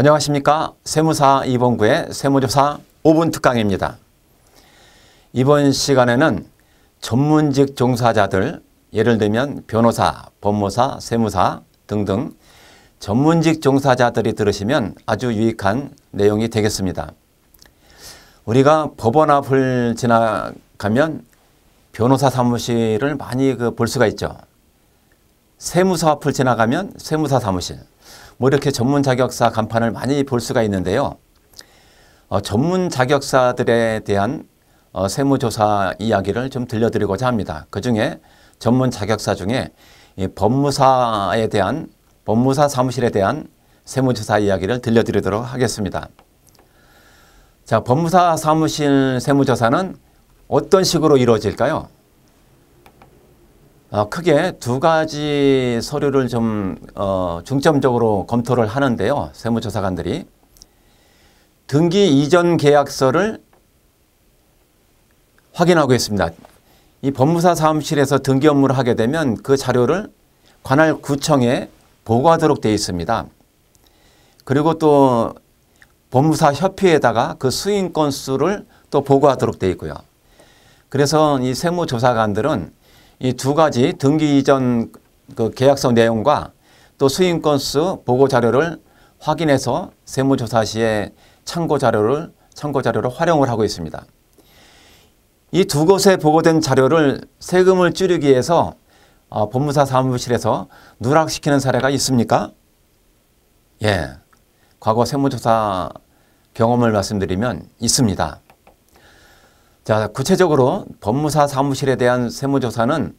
안녕하십니까. 세무사 2봉구의 세무조사 5분 특강입니다. 이번 시간에는 전문직 종사자들, 예를 들면 변호사, 법무사, 세무사 등등 전문직 종사자들이 들으시면 아주 유익한 내용이 되겠습니다. 우리가 법원 앞을 지나가면 변호사 사무실을 많이 그볼 수가 있죠. 세무사 앞을 지나가면 세무사 사무실 뭐 이렇게 전문 자격사 간판을 많이 볼 수가 있는데요. 어, 전문 자격사들에 대한 어, 세무조사 이야기를 좀 들려드리고자 합니다. 그 중에 전문 자격사 중에 법무사에 대한 법무사 사무실에 대한 세무조사 이야기를 들려드리도록 하겠습니다. 자, 법무사 사무실 세무조사는 어떤 식으로 이루어질까요? 어, 크게 두 가지 서류를 좀 어, 중점적으로 검토를 하는데요. 세무조사관들이 등기 이전 계약서를 확인하고 있습니다. 이 법무사 사무실에서 등기 업무를 하게 되면 그 자료를 관할 구청에 보고하도록 되어 있습니다. 그리고 또 법무사 협회에다가 그 수인 건수를 또 보고하도록 되어 있고요. 그래서 이 세무조사관들은 이두 가지 등기 이전 그 계약서 내용과 또 수임 건수 보고 자료를 확인해서 세무조사 시에 참고 자료를 참고 자료로 활용을 하고 있습니다. 이 두 곳에 보고된 자료를 세금을 줄이기 위해서 어, 법무사 사무실에서 누락시키는 사례가 있습니까? 예. 과거 세무조사 경험을 말씀드리면 있습니다. 자, 구체적으로 법무사 사무실에 대한 세무조사는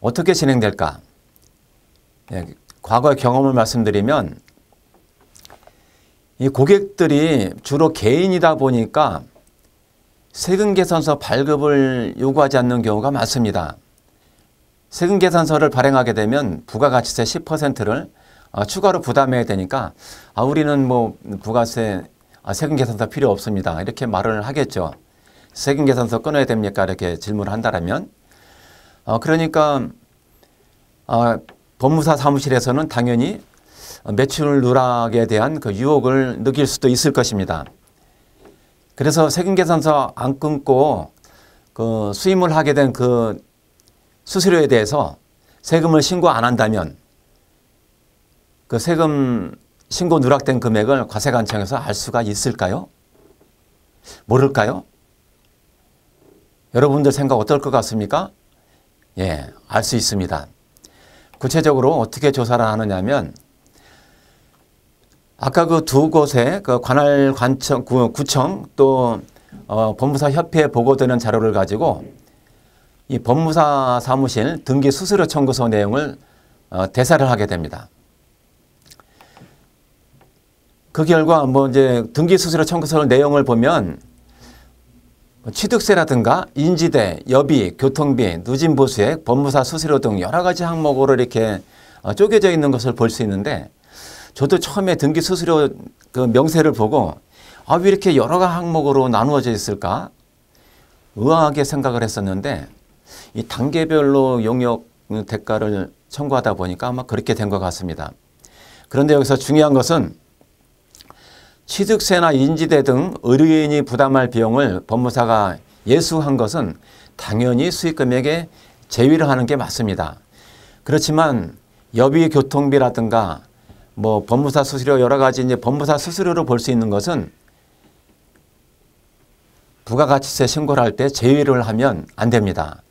어떻게 진행될까? 예, 과거의 경험을 말씀드리면 이 고객들이 주로 개인이다 보니까 세금계산서 발급을 요구하지 않는 경우가 많습니다. 세금계산서를 발행하게 되면 부가가치세 10%를 어, 추가로 부담해야 되니까 아, 우리는 뭐 부가세, 아, 세금계산서 필요 없습니다. 이렇게 말을 하겠죠. 세금계산서 끊어야 됩니까? 이렇게 질문을 한다면 어, 그러니까 어, 법무사 사무실에서는 당연히 매출 누락에 대한 그 유혹을 느낄 수도 있을 것입니다. 그래서 세금계산서 안 끊고 그 수임을 하게 된 그 수수료에 대해서 세금을 신고 안 한다면 그 세금 신고 누락된 금액을 과세관청에서 알 수가 있을까요? 모를까요? 여러분들 생각 어떨 것 같습니까? 예, 알 수 있습니다. 구체적으로 어떻게 조사를 하느냐면 아까 그 두 곳에 그 관할 관청 구청 또 어, 법무사 협회에 보고되는 자료를 가지고 이 법무사 사무실 등기 수수료 청구서 내용을 어, 대사를 하게 됩니다. 그 결과 뭐 이제 등기 수수료 청구서 내용을 보면 취득세라든가 인지대, 여비, 교통비, 누진보수액, 법무사 수수료 등 여러 가지 항목으로 이렇게 어, 쪼개져 있는 것을 볼 수 있는데 저도 처음에 등기 수수료 그 명세를 보고 아, 왜 이렇게 여러 항목으로 나누어져 있을까? 의아하게 생각을 했었는데 이 단계별로 용역 대가를 청구하다 보니까 아마 그렇게 된 것 같습니다. 그런데 여기서 중요한 것은 취득세나 인지대 등 의료인이 부담할 비용을 법무사가 예수한 것은 당연히 수익금액에 제외를 하는 게 맞습니다. 그렇지만 여비 교통비라든가 뭐 법무사 수수료 여러 가지 이제 법무사 수수료로 볼 수 있는 것은 부가가치세 신고를 할 때 제외를 하면 안 됩니다.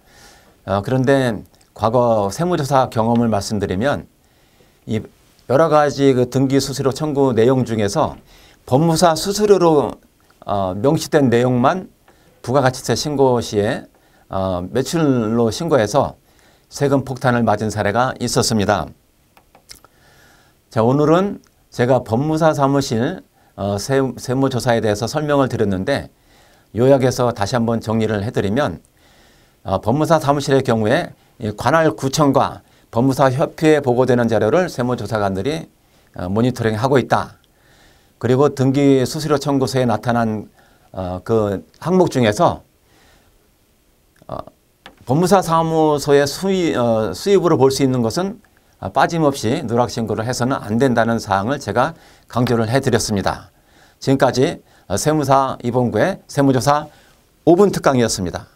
어, 그런데 과거 세무조사 경험을 말씀드리면 이 여러 가지 그 등기 수수료 청구 내용 중에서 법무사 수수료로 어, 명시된 내용만 부가가치세 신고 시에 어, 매출로 신고해서 세금 폭탄을 맞은 사례가 있었습니다. 자 오늘은 제가 법무사 사무실 어, 세무, 조사에 대해서 설명을 드렸는데 요약해서 다시 한번 정리를 해드리면 어, 법무사 사무실의 경우에 관할 구청과 법무사 협회에 보고되는 자료를 세무조사관들이 어, 모니터링하고 있다. 그리고 등기 수수료 청구서에 나타난 어, 그 항목 중에서 어, 법무사 사무소의 수입, 어, 수입으로 볼 수 있는 것은 아, 빠짐없이 누락신고를 해서는 안 된다는 사항을 제가 강조를 해드렸습니다. 지금까지 어, 세무사 이봉구의 세무조사 5분 특강이었습니다.